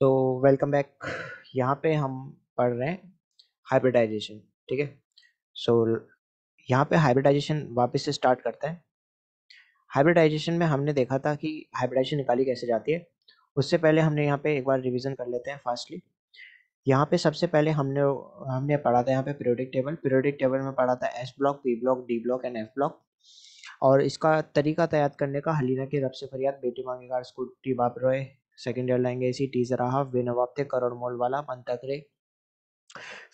तो welcome back यहाँ पे हम पढ़ रहे हैं हाइब्रिडाइजेशन ठीक है सो यहाँ पे हाइब्रिडाइजेशन वापस से स्टार्ट करते हैं हाइब्रिडाइजेशन में हमने देखा था कि हाइब्रिडाइजेशन निकाली कैसे जाती है उससे पहले हमने यहाँ पे एक बार रिवीजन कर लेते हैं फास्टली यहाँ पे सबसे पहले हमने हमने पढ़ा था यहाँ पे पीरियोडिक टेबल पीरियोडिक टेबल में पढ़ा था S block P block D block and F block और इसका तरीका तैयार करने का हलीना के रब से फरियाद बेटी मांगेगा स्कूटी बाप रोए सेकेंड एयरलाइन गई सी टीजर हाफ बेनवाब थे करोड़ मोल वाला मन तक रे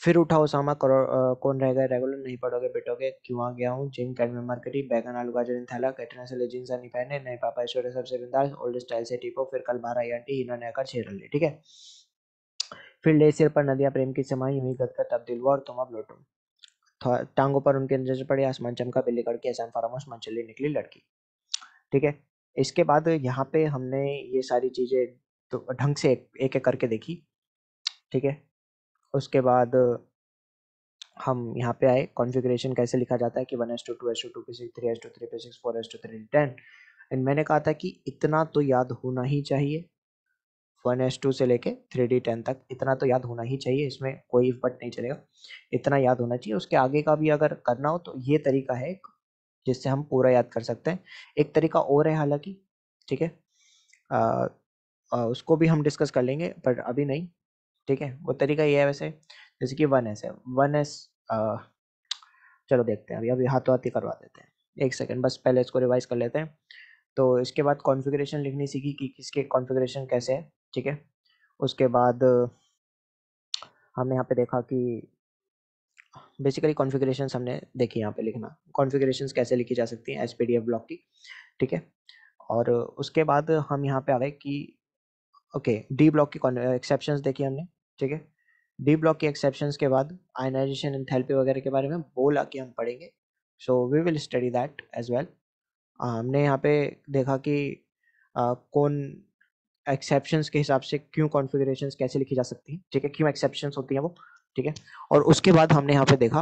फिर उठा उसामा करोड़ कौन रहेगा रेगुलर नहीं पढ़ोगे बेटोगे क्यों आ गया हूँ जिम कैडमी मार्केटी बैगन आलू गाजर इन थैला कैटरना से जीन्स नहीं पहने नए पापा छोटे सबसे बिंदास ओल्ड स्टाइल से टीपो फिर कल बारह आंटी हिना नया कर छेड़ ले ठीक है फिर ले सिर पर नदियां प्रेम की समाई हुई गद का तब्दील हुआ और तुम अब लौटो टांगों पर उनके नजर पड़ी आसमान चमका बिल्ली कड़की एहसान फरामोश मंचली निकली लड़की ठीक है इसके बाद यहाँ पे हमने ये सारी चीज़ें तो ढंग से एक एक करके देखी ठीक है उसके बाद हम यहाँ पे आए कॉन्फ़िगरेशन कैसे लिखा जाता है कि one S two two S two two P six three S two three P six four S two three ten and मैंने कहा था कि इतना तो याद होना ही चाहिए वन एस टू से लेके थ्री डी टेन तक इतना तो याद होना ही चाहिए इसमें कोई बट नहीं चलेगा इतना याद होना चाहिए उसके आगे का भी अगर करना हो तो ये तरीका है जिससे हम पूरा याद कर सकते हैं एक तरीका और है हालांकि ठीक है उसको भी हम डिस्कस कर लेंगे बट अभी नहीं ठीक है वो तरीका ये है वैसे जैसे कि वन एस है वन एस चलो देखते हैं अभी अभी हाथों हाथी करवा देते हैं एक सेकेंड बस पहले इसको रिवाइज कर लेते हैं तो इसके बाद कॉन्फ़िगरेशन लिखनी सीखी कि किसके कॉन्फ़िगरेशन कैसे है ठीक है उसके बाद हमने यहाँ पे देखा कि बेसिकली कॉन्फ़िगरेशन हमने देखी यहाँ पे लिखना कॉन्फ़िगरेशन कैसे लिखी जा सकती हैं एस पी ब्लॉक की ठीक है और उसके बाद हम यहाँ पे आ गए कि ओके डी ब्लॉक की एक्सेप्शन देखी हमने ठीक है डी ब्लॉक के एक्सेप्शन के बाद आयनाइजेशन एंड थेरेपी वगैरह के बारे में बोल आके हम पढ़ेंगे so we will study that as well हमने यहाँ पे देखा कि uh, कौन एक्सेप्शन के हिसाब से क्यों कॉन्फ़िगरेशंस कैसे लिखी जा सकती हैं ठीक है क्यों एक्सेप्शन होती हैं वो ठीक है और उसके बाद हमने यहाँ पे देखा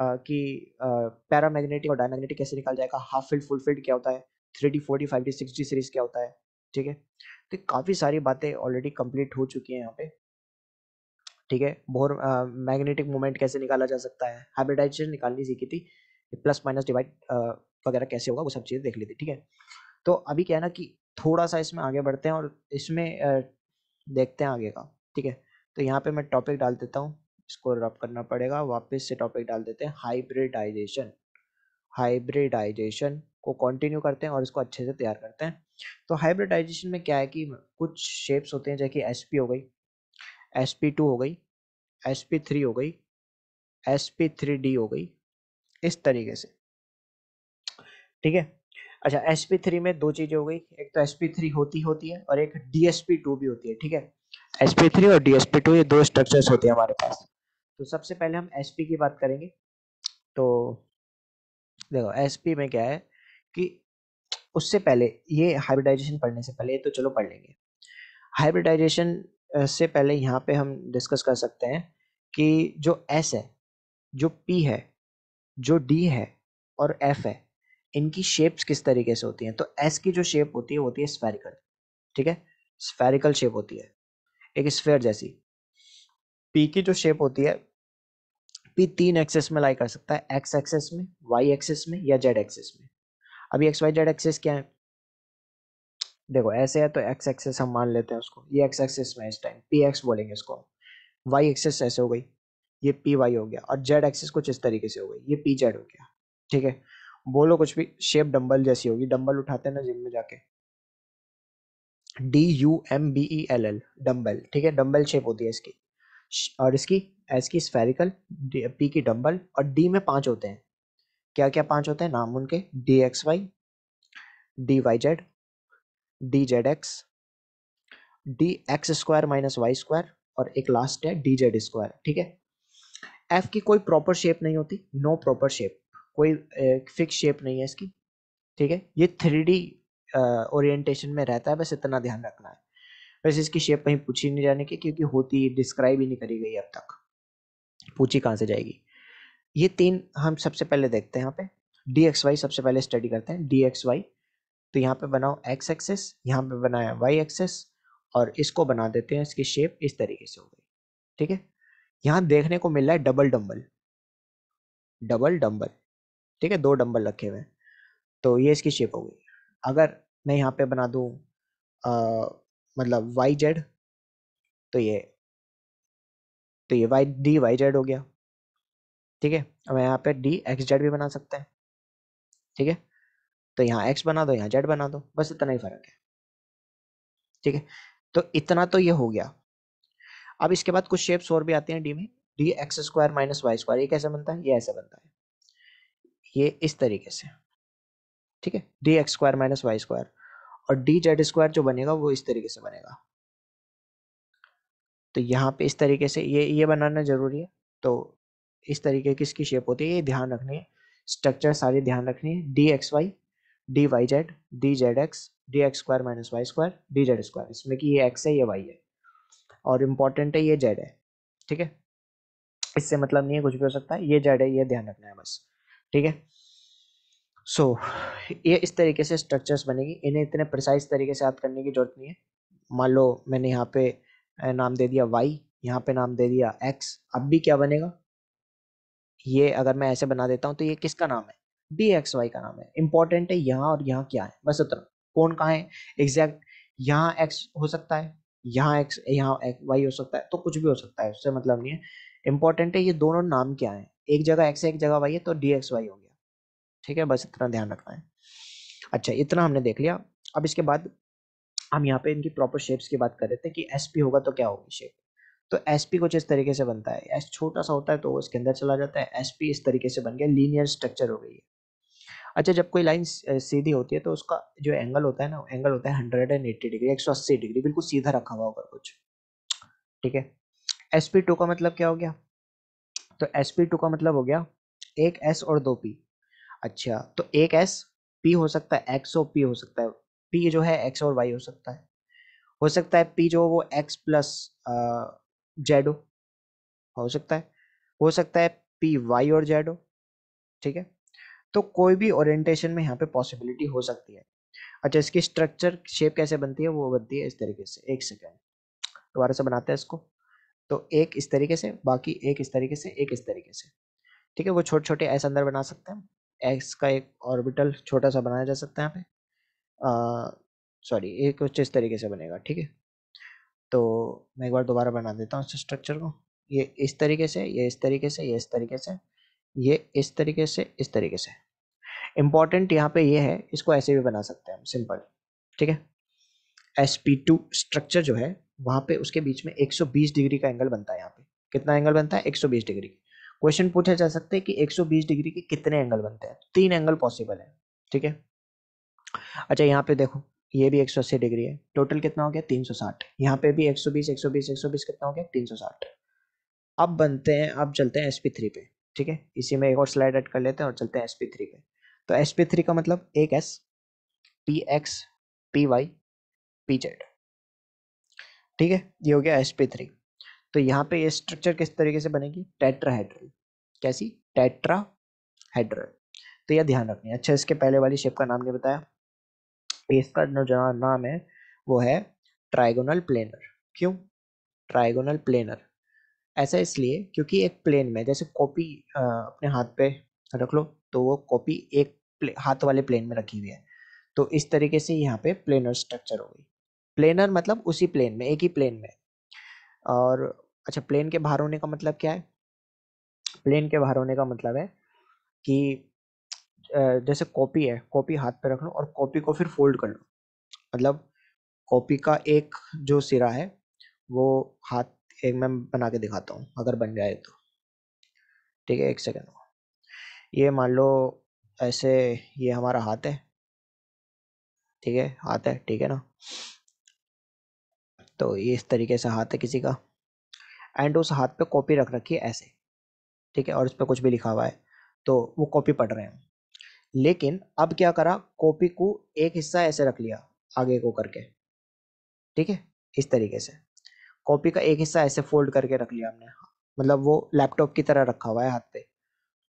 आ, कि पैरामैग्नेटिक और डायमैग्नेटिक कैसे निकाल जाएगा हाफ फील्ड फुल फील्ड क्या होता है three D four D five D six D series क्या होता है ठीक है तो काफ़ी सारी बातें ऑलरेडी कंप्लीट हो चुकी हैं यहाँ पे ठीक है बोर मैग्नेटिक मोमेंट कैसे निकाला जा सकता है हाइब्रिडाइजेशन निकालनी सीखी थी प्लस माइनस डिवाइड वगैरह कैसे होगा वो सब चीज़ें देख ली थी ठीक है तो अभी क्या है ना कि थोड़ा सा इसमें आगे बढ़ते हैं और इसमें देखते हैं आगे का ठीक है तो यहाँ पे मैं टॉपिक डाल देता हूँ इसको रब करना पड़ेगा वापस से टॉपिक डाल देते हैं हाइब्रिडाइजेशन हाइब्रिडाइजेशन को कंटिन्यू करते हैं और इसको अच्छे से तैयार करते हैं तो हाइब्रिडाइजेशन में क्या है कि कुछ शेप्स होते हैं जैसे कि एस हो गई एस हो गई एस हो गई एस हो गई इस तरीके से ठीक है अच्छा एस में दो चीज़ें हो गई एक तो एस होती होती है और एक डी भी होती है ठीक है एस और डी ये दो स्ट्रक्चर्स होते हैं हमारे पास तो सबसे पहले हम एस की बात करेंगे तो देखो एस में क्या है कि उससे पहले ये हाइब्रिडाइजेशन पढ़ने से पहले तो चलो पढ़ लेंगे हाइब्रिडाइजेशन से पहले यहाँ पे हम डिस्कस कर सकते हैं कि जो एस है जो पी है जो डी है और एफ है इनकी शेप्स किस तरीके से होती हैं तो एस की जो शेप होती है होती है स्फेरिकल ठीक है स्फेरिकल शेप होती है एक स्फेयर जैसी पी की जो शेप होती है पी तीन एक्सेस में लाई कर सकता है एक्स एक्सेस में वाई एक्सेस में या जेड एक्सेस में अभी एक्स वाई जेड एक्सेस क्या है देखो ऐसे है तो एक्स एक्सेस हम मान लेते हैं उसको ये एक्स एक्सेस में इस टाइम पी एक्स बोलेंगे इसको वाई एक्सेस ऐसे हो गई ये पी वाई हो गया और जेड एक्सेस कुछ इस तरीके से हो गई ये पी जेड हो गया ठीक है बोलो कुछ भी शेप डंबल जैसी होगी डंबल उठाते हैं ना जिम में जाके D U M B E L L dumbbell ठीक है डम्बल शेप होती है इसकी और इसकी एस की स्फेरिकल पी की डम्बल और डी में पांच होते हैं क्या क्या पांच होते हैं नाम उनके D x Y D Y Z D Z x D x square minus Y square और एक लास्ट है डी जेड स्क्वायर ठीक है एफ की कोई प्रॉपर शेप नहीं होती नो प्रॉपर शेप कोई फिक्स शेप नहीं है इसकी ठीक है ये थ्री डी ओरिएंटेशन में रहता है बस इतना ध्यान रखना है वैसे इसकी शेप कहीं पूछी नहीं जाने की क्योंकि होती डिस्क्राइब ही नहीं करी गई अब तक पूछी कहाँ से जाएगी ये तीन हम सबसे पहले देखते हैं यहाँ पे डी एक्स वाई सबसे पहले स्टडी करते हैं डी एक्स वाई तो यहाँ पे बनाओ एक्स एक्सेस यहाँ पे बनाया वाई एक्सेस और इसको बना देते हैं इसकी शेप इस तरीके से हो गई ठीक है यहाँ देखने को मिल रहा है डबल डम्बल डबल डम्बल ठीक है दो डम्बल रखे हुए हैं तो ये इसकी शेप हो गई अगर मैं यहाँ पे बना दूँ मतलब वाई जेड तो ये तो ये वाई डी वाई जेड हो गया ठीक है अब यहाँ पे डी एक्स जेड भी बना सकते हैं ठीक है तो यहाँ एक्स बना दो यहाँ जेड बना दो बस इतना ही फर्क है ठीक है तो इतना तो ये हो गया अब इसके बाद कुछ शेप्स और भी आते हैं डी में D x square minus Y square ये कैसे बनता है ये ऐसे बनता है ये इस तरीके से ठीक है d x square minus Y square और डी जेड स्क्वायर जो बनेगा वो इस तरीके से बनेगा तो यहाँ पे इस तरीके से ये ये बनाना जरूरी है तो इस तरीके की इसकी शेप होती है ये ध्यान रखनी है स्ट्रक्चर सारे ध्यान रखनी है d x Y D Y Z D Z x D x square minus Y square d z square इसमें कि ये एक्स है ये वाई है और इम्पॉर्टेंट है ये जेड है ठीक है इससे मतलब नहीं है कुछ भी हो सकता है ये जेड है ये ध्यान रखना है बस ठीक है सो so, ये इस तरीके से स्ट्रक्चर्स बनेगी इन्हें इतने प्रिसाइज तरीके से याद करने की जरूरत नहीं है मान लो मैंने यहाँ पे नाम दे दिया वाई यहाँ पे नाम दे दिया एक्स अब भी क्या बनेगा ये अगर मैं ऐसे बना देता हूँ तो ये किसका नाम है डी एक्स वाई का नाम है इंपॉर्टेंट है यहाँ और यहाँ क्या है बस उतना कौन कहाँ है एग्जैक्ट यहाँ एक्स हो सकता है यहाँ एक्स यहाँ वाई हो सकता है तो कुछ भी हो सकता है उससे मतलब नहीं है इंपॉर्टेंट है ये दोनों नाम क्या है एक जगह एक्स है एक जगह वाई है तो डी एक्स वाई होगी ठीक है बस इतना ध्यान रखना है अच्छा इतना हमने देख लिया अब इसके बाद हम यहाँ पे इनकी प्रॉपर शेप्स की बात कर रहे थे कि एस पी होगा तो क्या होगी शेप तो एस पी कुछ इस तरीके से बनता है एस छोटा सा होता है तो वो इसके अंदर चला जाता है एस पी इस तरीके से बन गया लीनियर स्ट्रक्चर हो गई है अच्छा जब कोई लाइन सीधी होती है तो उसका जो एंगल होता है ना एंगल होता है हंड्रेड एंड एट्टी डिग्री एक सौ अस्सी डिग्री बिल्कुल सीधा रखा हुआ होगा कुछ ठीक है एस पी टू का मतलब क्या हो गया तो एस पी टू का मतलब हो गया एक एस और दो पी अच्छा तो एक एस पी हो सकता है एक्स और पी हो सकता है पी जो है एक्स और वाई हो सकता है हो सकता है पी जो वो एक्स प्लस जेड हो सकता है हो सकता है पी वाई और जेड हो ठीक है तो कोई भी ओरिएंटेशन में यहाँ पे पॉसिबिलिटी हो सकती है अच्छा इसकी स्ट्रक्चर शेप कैसे बनती है वो बनती है इस तरीके से एक सेकेंड दोबारा से बनाते हैं इसको तो एक इस तरीके से बाकी एक इस तरीके से एक इस तरीके से ठीक है वो छोटे छोटे ऐसे अंदर बना सकते हैं एक्स का एक ऑर्बिटल छोटा सा बनाया जा सकता है यहाँ पे सॉरी ये कुछ इस तरीके से बनेगा ठीक है तो मैं एक बार दोबारा बना देता हूँ स्ट्रक्चर को ये इस तरीके से ये इस तरीके से ये इस तरीके से ये इस तरीके से इस तरीके से इम्पॉर्टेंट यहाँ पे ये है इसको ऐसे भी बना सकते हैं हम सिंपल ठीक है एस पी टू स्ट्रक्चर जो है वहाँ पे उसके बीच में 120 डिग्री का एंगल बनता है यहाँ पे कितना एंगल बनता है 120 डिग्री क्वेश्चन पूछा जा सकता है कि 120 डिग्री के कितने एंगल बनते हैं तीन एंगल पॉसिबल है ठीक है अच्छा यहाँ पे देखो ये भी 180 डिग्री है टोटल कितना हो गया 360 यहाँ पे भी 120 120 120 कितना हो गया 360 अब बनते हैं अब चलते हैं sp3 पे ठीक है इसी में एक और स्लाइड एड कर लेते हैं और चलते हैं sp3 पे तो sp3 का मतलब एक s p x p y p z ठीक है ये हो गया sp3 तो यहाँ पे ये स्ट्रक्चर किस तरीके से बनेगी टेट्राहेड्रल कैसी टेट्राहेड्रल तो यह ध्यान रखनी है अच्छा इसके पहले वाली शेप का नाम नहीं बताया इसका जो नाम है वो है ट्राइगोनल प्लेनर क्यों ट्राइगोनल प्लेनर ऐसा इसलिए क्योंकि एक प्लेन में जैसे कॉपी अपने हाथ पे रख लो तो वो कॉपी एक हाथ वाले प्लेन में रखी हुई है तो इस तरीके से यहाँ पे प्लेनर स्ट्रक्चर हो गई प्लेनर मतलब उसी प्लेन में एक ही प्लेन में और अच्छा प्लेन के बाहर होने का मतलब क्या है प्लेन के बाहर होने का मतलब है कि जैसे कॉपी है कॉपी हाथ पे रख लो और कॉपी को फिर फोल्ड कर लो मतलब कॉपी का एक जो सिरा है वो हाथ एक मैं बना के दिखाता हूँ अगर बन जाए तो ठीक है एक सेकेंड ये मान लो ऐसे ये हमारा हाथ है ठीक है हाथ है ठीक है ना तो ये इस तरीके से हाथ है किसी का एंड उस हाथ पे कॉपी रख रखी है ऐसे ठीक है और इस पर कुछ भी लिखा हुआ है तो वो कॉपी पढ़ रहे हैं लेकिन अब क्या करा कॉपी को एक हिस्सा ऐसे रख लिया आगे को करके ठीक है इस तरीके से कॉपी का एक हिस्सा ऐसे फोल्ड करके रख लिया हमने मतलब वो लैपटॉप की तरह रखा हुआ है हाथ पे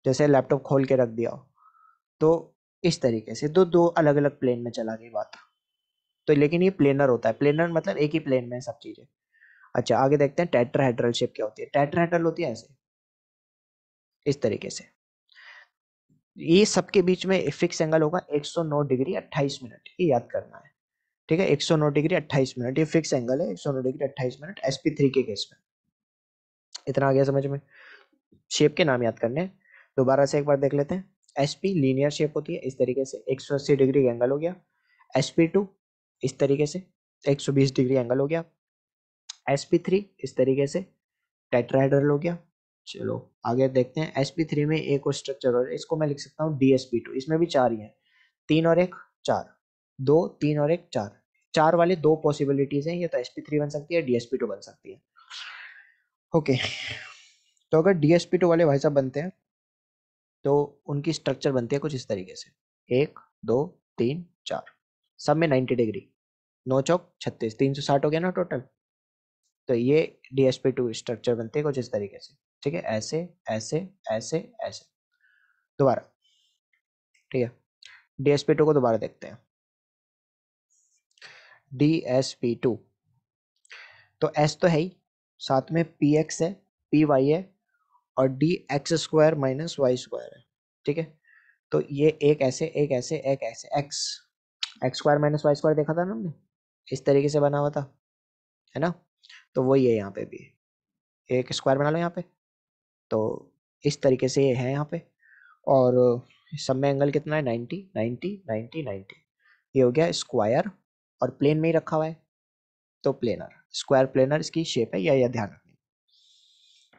जैसे लैपटॉप खोल के रख दिया तो इस तरीके से तो दो अलग अलग प्लेन में चला गई बात तो लेकिन ये प्लेनर होता है प्लेनर मतलब एक ही प्लेन में सब चीज़ें अच्छा आगे देखते हैं टेट्राहेड्रल शेप क्या होती है टेट्राहेड्रल होती है ऐसे इस तरीके से ये सबके बीच में फिक्स एंगल होगा 109 डिग्री 28 मिनट ये याद करना है ठीक है 109 डिग्री 28 मिनट ये फिक्स एंगल है 109 डिग्री 28 मिनट पी थ्री के केस में इतना आ गया समझ में शेप के नाम याद करने दोबारा से एक बार देख लेते हैं पी लीनियर शेप होती है इस तरीके से अस्सी डिग्री एंगल हो गया पी टू इस तरीके से बीस डिग्री एंगल हो गया एस पी थ्री इस तरीके से टेट्राहेड्रल हो गया चलो आगे देखते हैं एस पी थ्री में एक और स्ट्रक्चर और इसको मैं लिख सकता हूँ डी एस पी टू इसमें भी चार ही हैं तीन और एक चार दो तीन और एक चार चार वाले दो पॉसिबिलिटीज हैं ये तो एस पी थ्री बन सकती है डी एस पी टू बन सकती है ओके तो अगर डी एस पी टू वाले भाई साहब बनते हैं तो उनकी स्ट्रक्चर बनती है कुछ इस तरीके से एक दो तीन चार सब में नाइन्टी डिग्री नौ चौक छत्तीस तीन सौ साठ हो गया ना टोटल तो ये d s p two structure बनते हैं कुछ इस तरीके से ठीक है ऐसे ऐसे ऐसे ऐसे दोबारा ठीक है डी एस पी टू को दोबारा देखते हैं डी एस पी टू तो एस तो है ही साथ में पी एक्स है पी वाई है और d x square minus Y square है ठीक है तो ये एक ऐसे एक ऐसे एक ऐसे x x square minus Y square देखा था ना हमने इस तरीके से बना हुआ था है ना तो वही है यहाँ पे भी एक स्क्वायर बना लो यहाँ पे तो इस तरीके से ये है यहाँ पे और सब में एंगल कितना है नाइन्टी नाइन्टी नाइन्टी नाइन्टी ये हो गया स्क्वायर और प्लेन में ही रखा हुआ है तो प्लेनर स्क्वायर प्लेनर इसकी शेप है या यह ध्यान रखना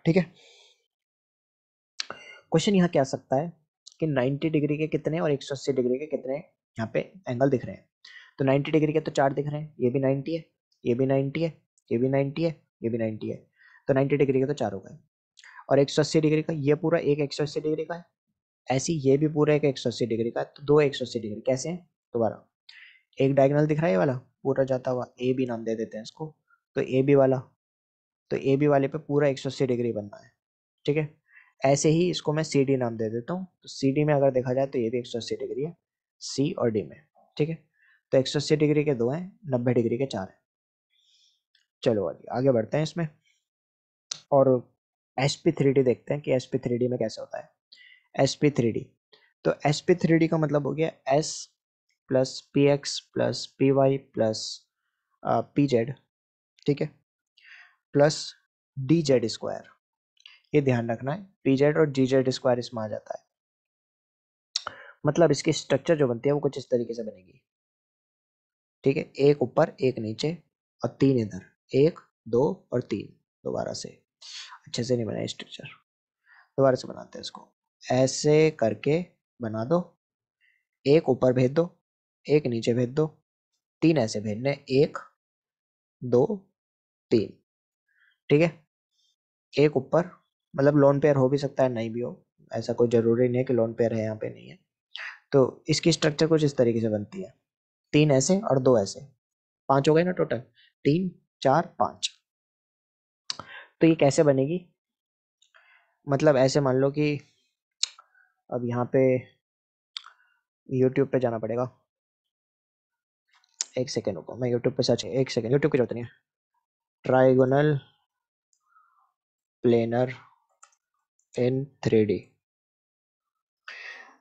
ठीक है क्वेश्चन यहाँ क्या सकता है कि 90 डिग्री के कितने और 180 डिग्री के कितने यहाँ पे एंगल दिख रहे हैं तो 90 डिग्री के तो चार दिख रहे हैं ये भी 90 है ये भी 90 है ये भी नाइन्टी है ये भी नाइन्टी है तो नाइन्टी डिग्री के तो चार हो गए और एक सौ अस्सी डिग्री का ये पूरा एक एक सौ अस्सी डिग्री का है ऐसी ये भी पूरा एक एक सौ अस्सी डिग्री का तो दो एक सौ अस्सी डिग्री कैसे हैं दोबारा एक डायगनल दिख रहा है ये वाला पूरा जाता हुआ ए बी नाम दे देते हैं इसको तो ए बी वाला तो ए बी वाले पे पूरा एक सौ अस्सी डिग्री बनना है ठीक है ऐसे ही इसको मैं सी डी नाम दे देता हूँ तो सी डी में अगर देखा जाए तो ये भी एक सौ अस्सी डिग्री है सी और डी में ठीक है तो एक सौ अस्सी डिग्री के दो हैं नब्बे डिग्री के चार हैं चलो अभी आगे बढ़ते हैं इसमें और एस पी थ्री डी देखते हैं कि एस पी थ्री डी में कैसे होता है एस पी थ्री डी तो एस पी थ्री डी का मतलब हो गया s plus p x plus p y plus p z ठीक है प्लस डी जेड स्क्वायर ये ध्यान रखना है पी जेड और जी जेड स्क्वायर इसमें आ जाता है मतलब इसकी स्ट्रक्चर जो बनती है वो कुछ इस तरीके से बनेगी ठीक है एक ऊपर एक नीचे और तीन इधर एक दो और तीन दोबारा से अच्छे से नहीं बनाया स्ट्रक्चर दोबारा से बनाते हैं इसको ऐसे करके बना दो एक ऊपर भेज दो एक नीचे भेज दो तीन ऐसे भेजने एक दो तीन ठीक है एक ऊपर मतलब लोन पेयर हो भी सकता है नहीं भी हो ऐसा कोई ज़रूरी नहीं है कि लोन पेयर है यहाँ पे नहीं है तो इसकी स्ट्रक्चर कुछ इस तरीके से बनती है तीन ऐसे और दो ऐसे पांच हो गए ना टोटल तीन चार पाँच तो ये कैसे बनेगी मतलब ऐसे मान लो कि अब यहाँ पे YouTube पे जाना पड़ेगा एक सेकेंड रुको मैं YouTube पे सर्च एक सेकेंड YouTube की जरूरत नहीं है trigonal planar in three D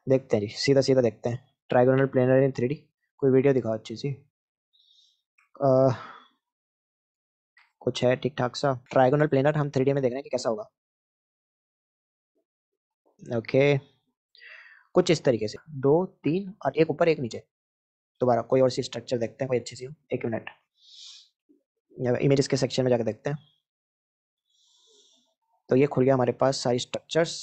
देखते हैं जी सीधा सीधा देखते हैं trigonal planar in three D कोई वीडियो दिखाओ अच्छी सी कुछ है ठीक ठाक सा ट्राइगोनल प्लेनर हम थ्री में देख रहे हैं कि कैसा होगा ओके कुछ इस तरीके से दो तीन और एक ऊपर एक नीचे दोबारा कोई और सी स्ट्रक्चर देखते हैं कोई अच्छी सी एक मिनट इमेजेस के सेक्शन में जाकर देखते हैं तो ये खुल गया हमारे पास सारी स्ट्रक्चर्स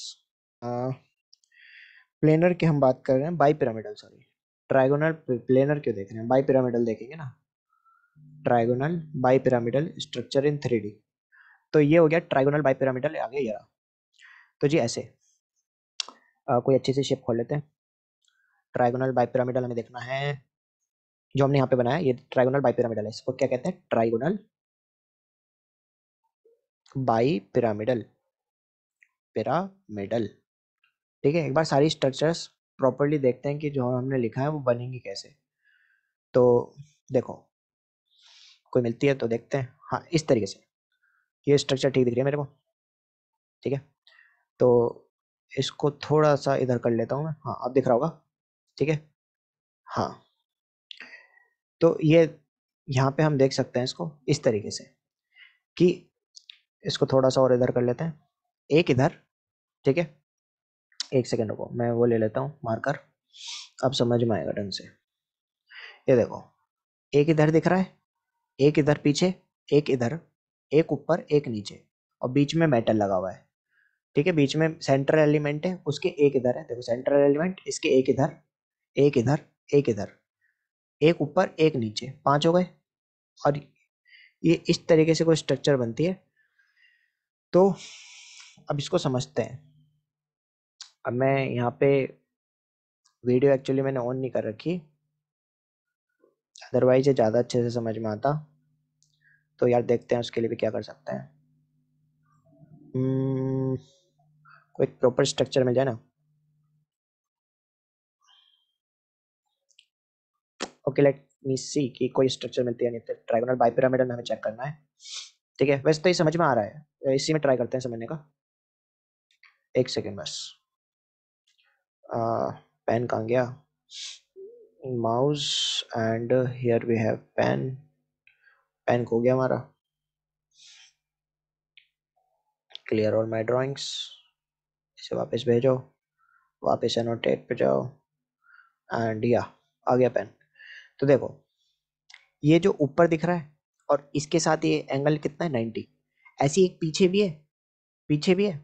प्लेनर की हम बात कर रहे हैं bipyramidal sorry trigonal planar क्यों देख रहे हैं बाई पिरामिडल देखेंगे ना trigonal bipyramidal structure in three तो ये हो गया ट्राइगोनल बाई पिरामिडल आगे ये तो जी ऐसे आ, कोई अच्छी सी शेप खोल लेते हैं ट्राइगोनल बाई पिरामिडल हमें देखना है जो हमने यहाँ पे बनाया ये ट्राइगोनल बाई पिरामिडल है इसको क्या कहते हैं ट्राइगोनल बाई पिरामिडल पिरामिडल ठीक है एक बार सारी स्ट्रक्चर्स प्रॉपरली देखते हैं कि जो हमने लिखा है वो बनेंगी कैसे तो देखो कोई मिलती है तो देखते हैं हाँ इस तरीके से ये स्ट्रक्चर ठीक दिख रही है मेरे को ठीक है तो इसको थोड़ा सा इधर कर लेता हूँ मैं हाँ अब दिख रहा होगा ठीक है हाँ तो ये यहाँ पे हम देख सकते हैं इसको इस तरीके से कि इसको थोड़ा सा और इधर कर लेते हैं एक इधर ठीक है एक सेकेंड रुको मैं वो ले लेता हूँ मार्कर अब समझ में आएगा ढंग से ये देखो एक इधर दिख रहा है एक इधर पीछे एक इधर एक ऊपर एक नीचे और बीच में मेटल लगा हुआ है ठीक है बीच में सेंट्रल एलिमेंट है उसके एक इधर है देखो सेंट्रल एलिमेंट इसके एक इधर एक इधर एक इधर एक ऊपर एक नीचे पांच हो गए और ये इस तरीके से कोई स्ट्रक्चर बनती है तो अब इसको समझते हैं अब मैं यहाँ पे वीडियो एक्चुअली मैंने ऑन नहीं कर रखी अदरवाइज ये ज़्यादा अच्छे से समझ में आता तो यार देखते हैं उसके लिए भी क्या कर सकते हैं hmm, कोई प्रॉपर स्ट्रक्चर में जाए ना ओके लेट मी सी कि कोई स्ट्रक्चर मिलती है नहीं तो ट्राइगोनल बाइपिरामिडल हमें चेक करना है ठीक है वैसे तो ये समझ में आ रहा है तो इसी में ट्राई करते हैं समझने का एक सेकेंड बस पेन कहाँ गया mouse and here we have pen pen हो गया हमारा क्लियर ऑल माय ड्राइंग्स इसे वापस भेजो वापस एनोटेट पे जाओ एंड या आ गया पेन तो देखो ये जो ऊपर दिख रहा है और इसके साथ ये एंगल कितना है नाइन्टी ऐसी एक पीछे भी है पीछे भी है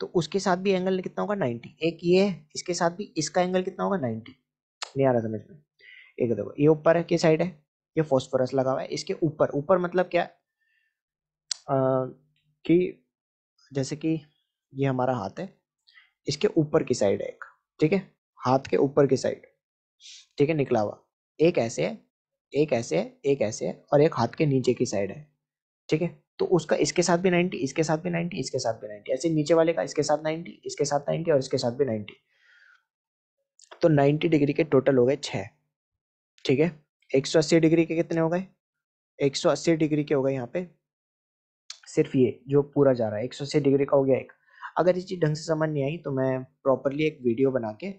तो उसके साथ भी एंगल कितना होगा नाइन्टी एक ये है इसके साथ भी इसका एंगल कितना होगा नाइन्टी नहीं आ रहा समझ में एक देखो ये ऊपर है की साइड है ये फॉस्फोरस लगा हुआ है इसके ऊपर ऊपर मतलब क्या आ, कि जैसे कि ये हमारा हाथ है इसके ऊपर की साइड है एक ठीक है हाथ के ऊपर की साइड ठीक है निकला हुआ एक ऐसे है एक ऐसे है एक ऐसे है और एक हाथ के नीचे की साइड है ठीक है तो उसका इसके साथ भी 90 इसके साथ भी 90 इसके साथ भी 90 ऐसे नीचे वाले का इसके साथ 90 इसके साथ 90 और इसके साथ भी 90 तो 90 डिग्री के टोटल हो गए छः ठीक है 180 डिग्री के कितने हो गए 180 डिग्री के हो गए यहाँ पे सिर्फ ये जो पूरा जा रहा है एक डिग्री का हो गया एक अगर ये चीज़ ढंग से समझ नहीं आई तो मैं प्रॉपरली एक वीडियो बना के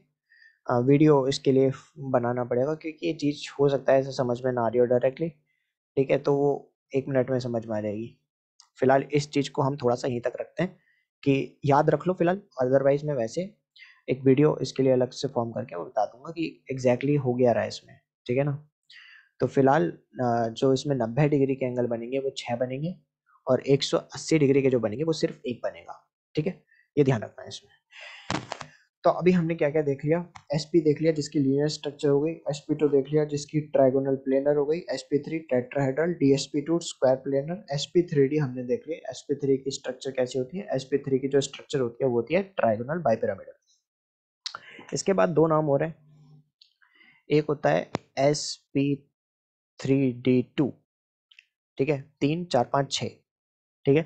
वीडियो इसके लिए बनाना पड़ेगा क्योंकि ये चीज़ हो सकता है ऐसे समझ में ना आ रही हो डायरेक्टली ठीक है तो वो एक मिनट में समझ में आ जाएगी फिलहाल इस चीज़ को हम थोड़ा सा यहीं तक रखते हैं कि याद रख लो फिलहाल अदरवाइज मैं वैसे एक वीडियो इसके लिए अलग से फॉर्म करके मैं बता दूंगा कि एग्जैक्टली हो गया रहा है इसमें ठीक है ना तो फिलहाल जो इसमें नब्बे डिग्री के एंगल बनेंगे वो छः बनेंगे और 180 डिग्री के जो बनेंगे वो सिर्फ एक बनेगा ठीक है ये ध्यान रखना है इसमें तो अभी हमने क्या क्या देख लिया एस पी देख लिया जिसकी लीनियर स्ट्रक्चर हो गई एस पी टू देख लिया जिसकी ट्राइगोनल प्लेनर हो गई s p three tetrahedral d s p two square planar s p three d हमने देख लिया एस पी थ्री की स्ट्रक्चर कैसी होती है एस पी थ्री की जो स्ट्रक्चर होती है वो होती है ट्राइगोनल बाईपिरामिडल इसके बाद दो नाम हो रहे हैं एक होता है s p three d two ठीक है तीन चार पाँच छ ठीक है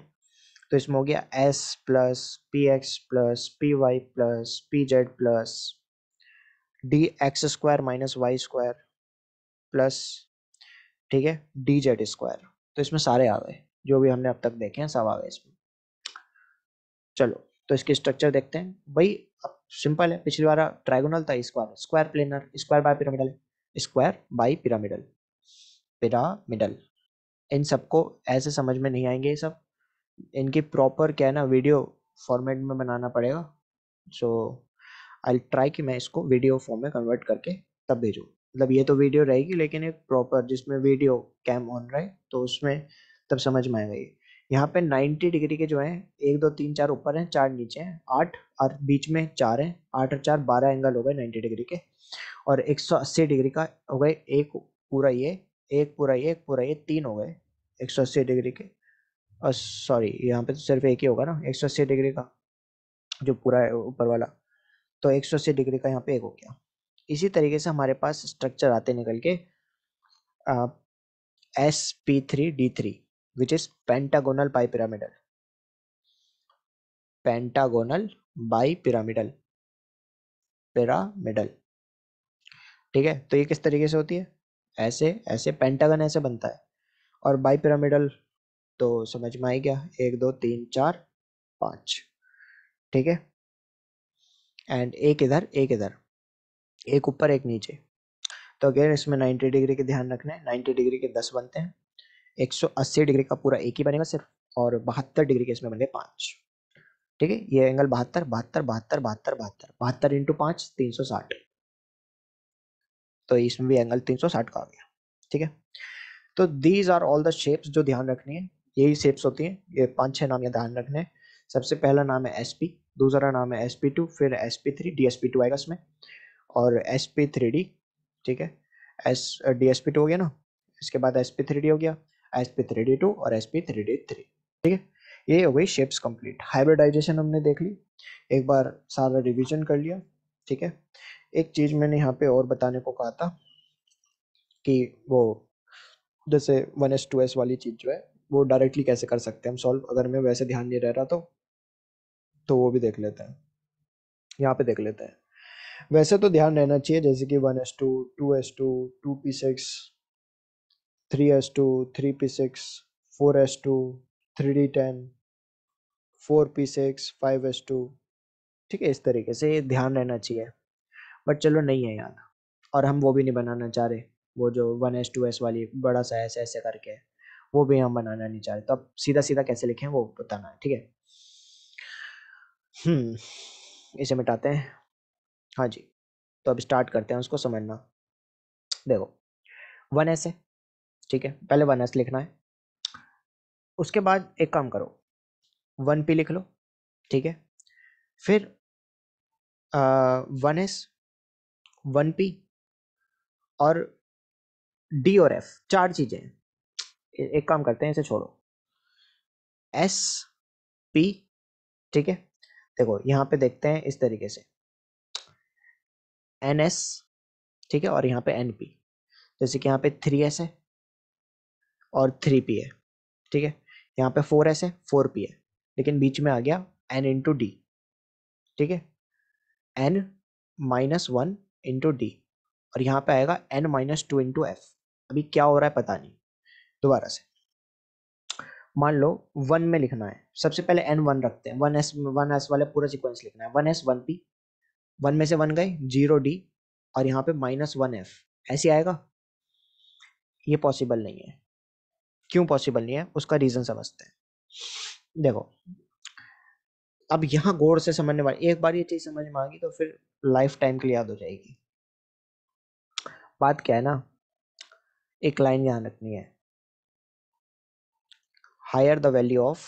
तो इसमें हो गया s plus p x plus p y plus p z plus d x square minus Y square plus ठीक है डी जेड स्क्वायर तो इसमें सारे आ गए जो भी हमने अब तक देखे हैं सब आ गए इसमें चलो तो इसकी स्ट्रक्चर देखते हैं भाई सिंपल है पिछली बार ट्राइगोनल था square square planar square bipyramidal square bipyramidal pyramidal इन सबको ऐसे समझ में नहीं आएंगे ये सब इनकी प्रॉपर क्या है ना वीडियो फॉर्मेट में बनाना पड़ेगा सो आई ट्राई कि मैं इसको वीडियो फॉर्म में कन्वर्ट करके तब भेजूँ मतलब ये तो वीडियो रहेगी लेकिन एक प्रॉपर जिसमें वीडियो कैम ऑन रहे तो उसमें तब समझ में आएगा ये यहाँ पे 90 डिग्री के जो हैं एक दो तीन चार ऊपर हैं चार नीचे हैं आठ और बीच में चार हैं आठ और चार बारह एंगल हो गए 90 डिग्री के और 180 डिग्री का हो गए एक पूरा ये एक पूरा ये एक पूरा ये तीन हो गए 180 डिग्री के और सॉरी यहाँ पे तो सिर्फ एक ही होगा ना 180 डिग्री का जो पूरा है ऊपर वाला तो अस्सी डिग्री का यहाँ पे एक हो गया इसी तरीके से हमारे पास स्ट्रक्चर आते निकल के s p three d three which is pentagonal bipyramidal pentagonal bipyramidal pyramidal ठीक है तो ये किस तरीके से होती है ऐसे ऐसे पेंटागन ऐसे बनता है और बाई पिरामिडल तो समझ में आई गया एक दो तीन चार पांच ठीक है एंड एक इधर एक इधर एक ऊपर एक नीचे तो अगेन इसमें 90 डिग्री के ध्यान रखना है 90 डिग्री के 10 बनते हैं 180 डिग्री का पूरा एक ही बनेगा सिर्फ और बहत्तर डिग्री के इसमें बन पाँच ठीक है ये एंगल बहत्तर बहत्तर बहत्तर बहत्तर बहत्तर बहत्तर इंटू पाँच तीन सौ साठ तो इसमें भी एंगल तीन सौ साठ का आ गया ठीक है तो these are all the shapes जो ध्यान रखनी है यही शेप्स होती हैं ये पांच छह नाम यहाँ ध्यान रखने हैं सबसे पहला नाम है एस पी दूसरा नाम है एस पी टू फिर s p three d s p two आएगा इसमें और एस पी थ्री डी ठीक है s d s p two हो गया ना इसके बाद एस पी थ्री डी हो गया s p three d two और s p three d three ठीक है ये हो गई शेप्स कंप्लीट हाइब्रिडाइजेशन हमने देख ली एक बार सारा रिवीजन कर लिया ठीक है एक चीज मैंने यहाँ पे और बताने को कहा था कि वो जैसे वन एस टू एस वाली चीज जो है वो डायरेक्टली कैसे कर सकते हैं हम सॉल्व अगर मैं वैसे ध्यान नहीं रह रहा तो तो वो भी देख लेते हैं यहाँ पे देख लेते हैं वैसे तो ध्यान रहना चाहिए जैसे कि one S two two S two two P six 3s2, 3p6, 4s2, 3d10, 4p6, 5s2 ठीक है इस तरीके से ध्यान रहना चाहिए बट चलो नहीं है याद और हम वो भी नहीं बनाना चाह रहे वो जो वन एस टू एस वाली बड़ा सा ऐसे ऐसे करके वो भी हम बनाना नहीं चाह रहे तो अब सीधा सीधा कैसे लिखें वो बताना है ठीक है हम्म इसे मिटाते हैं हाँ जी तो अब स्टार्ट करते हैं उसको समझना देखो वन एस है ठीक है पहले वन एस लिखना है उसके बाद एक काम करो वन पी लिख लो ठीक है फिर वन एस वन पी और डी और एफ चार चीज़ें एक काम करते हैं इसे छोड़ो एस पी ठीक है देखो यहां पे देखते हैं इस तरीके से एन एस ठीक है और यहां पे एन पी जैसे कि यहाँ पे थ्री एस है और थ्री पी है ठीक है यहाँ पे फोर एस है फोर पी है लेकिन बीच में आ गया एन इंटू डी ठीक है n minus one into d और यहाँ पे आएगा n minus two into f अभी क्या हो रहा है पता नहीं दोबारा से मान लो वन में लिखना है सबसे पहले एन वन रखते हैं वन एस वन एस वाले पूरा सिक्वेंस लिखना है one s one p one में से वन गए जीरो डी और यहाँ पे माइनस वन एफ ऐसे आएगा ये पॉसिबल नहीं है क्यों पॉसिबल नहीं है उसका रीज़न समझते हैं देखो अब यहां गौर से समझने वाली एक बार ये चीज़ समझ में आएगी तो फिर लाइफ टाइम के लिए याद हो जाएगी बात क्या है ना एक लाइन यहां रखनी है higher the value of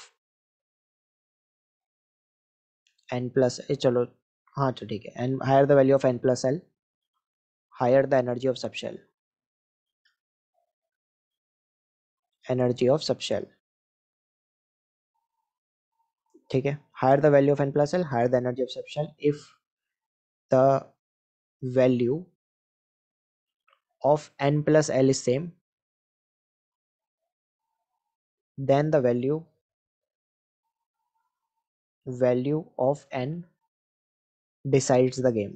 n plus चलो हाँ तो ठीक है n higher the value of n plus l higher the energy of subshell energy of subshell ठीक है higher the value of n plus l higher the energy of subshell if the value of n plus l is same then the value value of n decides the game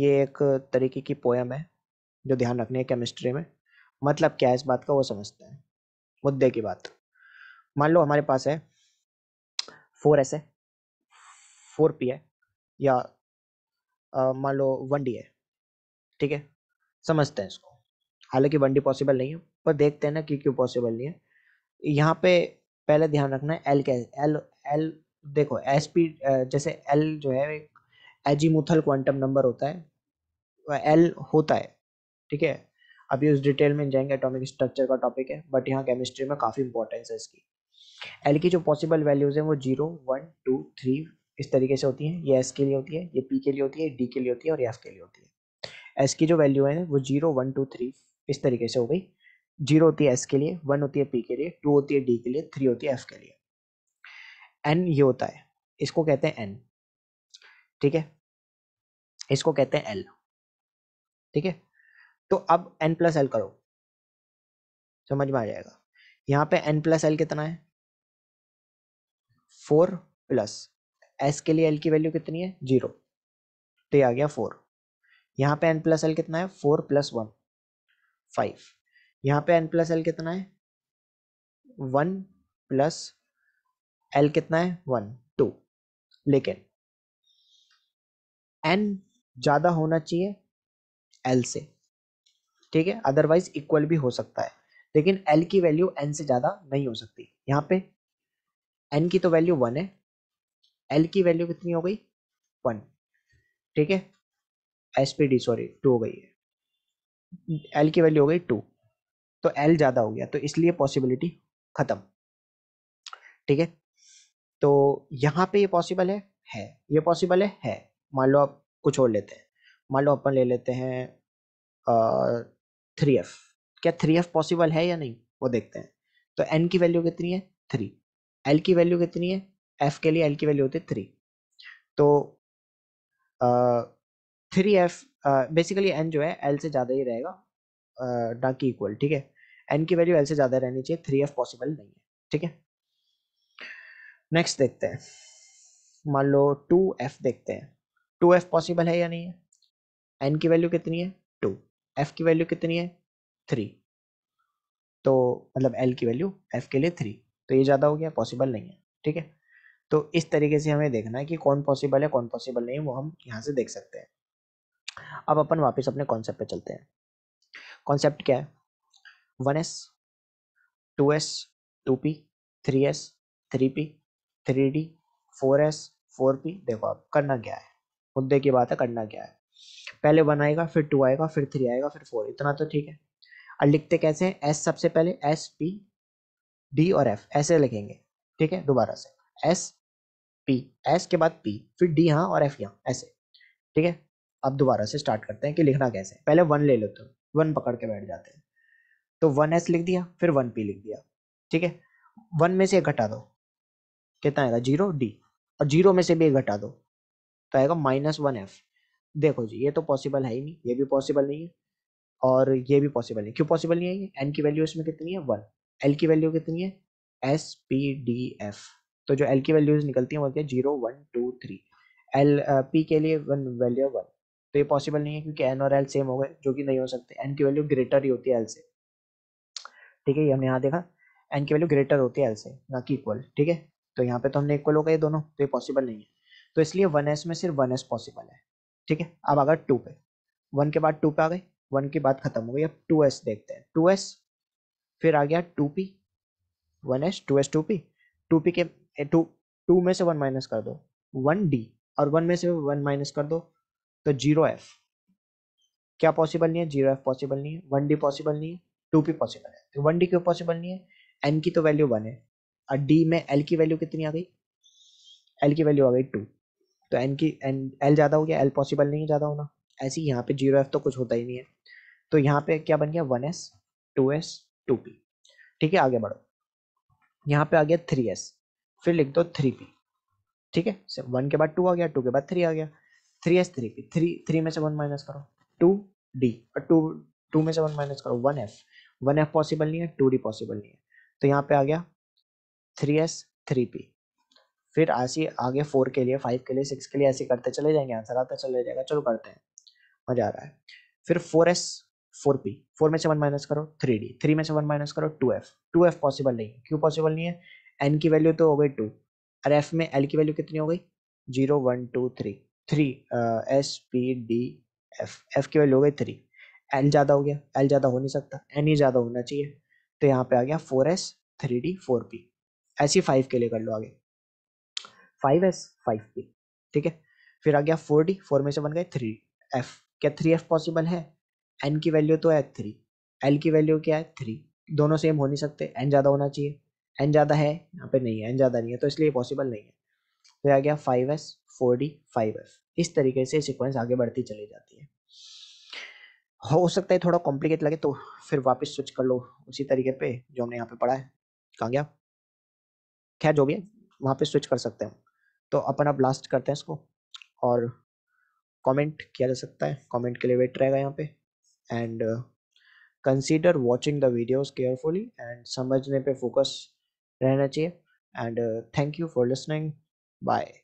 ये एक तरीके की poem है जो ध्यान रखनी है chemistry में मतलब क्या है इस बात का वो समझते हैं मुद्दे की बात मान लो हमारे पास है फोर एस है फोर पी है या मान लो वन डी है ठीक है समझते हैं इसको हालांकि वन डी पॉसिबल नहीं है पर देखते हैं ना कि क्यों पॉसिबल नहीं है यहाँ पे पहले ध्यान रखना है एल के एल एल देखो एस पी जैसे एल जो है एजीमुथल क्वांटम नंबर होता है एल होता है ठीक है अभी उस डिटेल में जाएंगे एटॉमिक स्ट्रक्चर का टॉपिक है बट यहाँ केमिस्ट्री में काफ़ी इंपॉर्टेंस है इसकी एल की जो पॉसिबल वैल्यूज़ हैं वो जीरो वन टू थ्री इस तरीके से होती हैं ये एस के लिए होती है ये पी के लिए होती है डी के लिए होती है और एफ के लिए होती है एस की जो वैल्यू है वो जीरो वन टू थ्री इस तरीके से हो गई जीरो होती है एस के लिए वन होती है पी के लिए टू होती है डी के लिए थ्री होती है एफ के लिए एन ये होता है इसको कहते हैं एन ठीक है इसको कहते हैं एल ठीक है तो अब एन प्लस एल करो समझ में आ जाएगा यहाँ पे एन प्लस एल कितना है फोर प्लस एस के लिए एल की वैल्यू कितनी है जीरो तो ये आ गया फोर यहाँ पे एन प्लस एल कितना है फोर प्लस वन फाइव यहाँ पे एन प्लस एल कितना है वन प्लस एल कितना है वन टू लेकिन एन ज़्यादा होना चाहिए एल से ठीक है अदरवाइज इक्वल भी हो सकता है लेकिन एल की वैल्यू एन से ज़्यादा नहीं हो सकती यहाँ पे एन की तो वैल्यू वन है एल की वैल्यू कितनी हो गई वन ठीक है s p d sorry two हो गई है एल की वैल्यू हो गई टू तो एल ज़्यादा हो गया तो इसलिए पॉसिबिलिटी ख़त्म ठीक है तो यहाँ पे ये पॉसिबल है है ये पॉसिबल है है मान लो आप कुछ और लेते हैं मान लो अपन ले लेते हैं थ्री एफ क्या थ्री एफ पॉसिबल है या नहीं वो देखते हैं तो एन की वैल्यू कितनी है थ्री एल की वैल्यू कितनी है एफ के लिए एल की वैल्यू होती है थ्री तो थ्री एफ बेसिकली एन जो है एल से ज़्यादा ही रहेगा ना uh, इक्वल ठीक है एन की वैल्यू एल से ज़्यादा रहनी चाहिए थ्री एफ पॉसिबल नहीं है ठीक है नेक्स्ट देखते हैं मान लो टू एफ देखते हैं टू एफ पॉसिबल है या नहीं है एन की वैल्यू कितनी है एफ की वैल्यू कितनी है थ्री तो मतलब एल की वैल्यू एफ के लिए थ्री तो ये ज़्यादा हो गया पॉसिबल नहीं है ठीक है तो इस तरीके से हमें देखना है कि कौन पॉसिबल है कौन पॉसिबल नहीं है वो हम यहाँ से देख सकते हैं अब अपन वापस अपने कॉन्सेप्ट पे चलते हैं कॉन्सेप्ट क्या है one S two S two p three s three p three D four s four p देखो आप करना क्या है मुद्दे की बात है करना क्या है पहले वन आएगा फिर टू आएगा फिर थ्री आएगा फिर फोर इतना तो ठीक है और लिखते कैसे एस सबसे पहले एस पी डी और एफ ऐसे लिखेंगे ठीक है दोबारा से एस पी एस के बाद पी फिर डी यहाँ और एफ यहाँ ऐसे ठीक है अब दोबारा से स्टार्ट करते हैं कि लिखना कैसे पहले वन ले लेते हो वन पकड़ के बैठ जाते हैं तो वन एस लिख दिया फिर वन पी लिख दिया ठीक है वन में से एक घटा दो कितना आएगा जीरो डी और जीरो में से भी एक घटा दो तो आएगा माइनस वन एफ देखो जी ये तो पॉसिबल है ही नहीं ये भी पॉसिबल नहीं है और ये भी पॉसिबल नहीं क्यों पॉसिबल नहीं है ये एन की वैल्यू इसमें कितनी है वन एल की वैल्यू कितनी है एस पी डी एफ तो जो एल की वैल्यूज निकलती हैं वो क्या zero one two three l p के लिए वन वैल्यू वन तो ये पॉसिबल नहीं है क्योंकि एन और एल सेम हो गए जो कि नहीं हो सकते एन की वैल्यू ग्रेटर ही होती है एल से ठीक है ये हमने यहाँ देखा एन की वैल्यू ग्रेटर होती है एल से ना कि इक्वल ठीक है तो यहाँ पे तो हमने इक्वल हो गए दोनों तो ये पॉसिबल नहीं है तो इसलिए वन एस में सिर्फ वन एस पॉसिबल है ठीक है अब आ गया टू पे वन के बाद टू पे आ गई वन की बात खत्म हो गई अब टू एस देखते हैं टू एस फिर आ गया two p one S two S two p two p के टू टू में से वन माइनस कर दो वन डी और वन में से वन माइनस कर दो तो जीरो एफ क्या पॉसिबल नहीं है जीरो एफ पॉसिबल नहीं है वन डी पॉसिबल नहीं है टू पी पॉसिबल है तो वन डी क्यों पॉसिबल नहीं है एन की तो वैल्यू वन है और डी में एल की वैल्यू कितनी आ गई एल की वैल्यू आ गई टू तो एन की एन एल ज़्यादा हो गया एल पॉसिबल नहीं है ज़्यादा होना ऐसे ही यहाँ पे जीरो एफ तो कुछ होता ही नहीं है तो यहाँ पे क्या बन गया one S two S two p ठीक है आगे बढ़ो यहाँ पे आ गया थ्री एस फिर लिख दो थ्री पी ठीक है वन के बाद टू आ गया टू के बाद थ्री आ गया three s three p three three में से वन माइनस करो टू डी और टू टू में से वन माइनस करो one f one f possible नहीं है टू डी पॉसिबल नहीं है तो यहाँ पे आ गया थ्री एस थ्री पी फिर ऐसे आगे फोर के लिए फाइव के लिए सिक्स के लिए ऐसे करते चले जाएंगे आंसर आता चले जाएगा चलो करते हैं मजा आ रहा है फिर four s four p four में से वन माइनस करो थ्री डी थ्री में से वन माइनस करो two f two f possible नहीं है क्यों पॉसिबल नहीं है एन की वैल्यू तो हो गई टू और एफ में एल की वैल्यू कितनी हो गई zero one two three three s p d f f की वैल्यू हो गई थ्री एल ज़्यादा हो गया एल ज़्यादा हो नहीं सकता एन ही ज़्यादा होना चाहिए तो यहाँ पे आ गया four s three D four p ऐसी फाइव के लिए कर लो आगे फाइव एस फाइव पी ठीक है फिर आ गया फोर डी फोर में से बन गए थ्री एफ क्या थ्री एफ पॉसिबल है एन की वैल्यू तो है थ्री एल की वैल्यू क्या है थ्री दोनों सेम हो नहीं सकते एन ज़्यादा होना चाहिए एन ज़्यादा है यहाँ पे नहीं है एन ज़्यादा नहीं है तो इसलिए पॉसिबल नहीं है फिर आ गया five s four D five f इस तरीके से सिक्वेंस आगे बढ़ती चली जाती है हो सकता है थोड़ा कॉम्प्लिकेट लगे तो फिर वापस स्विच कर लो उसी तरीके पे जो हमने यहाँ पे पढ़ा है कहाँ गया खैर जो भी है वहाँ पे स्विच कर सकते हैं तो अपन अब लास्ट करते हैं इसको और कमेंट किया जा सकता है कमेंट के लिए वेट रहेगा यहाँ पे and consider watching the videos carefully and समझने पे फोकस रहना चाहिए and thank you for listening bye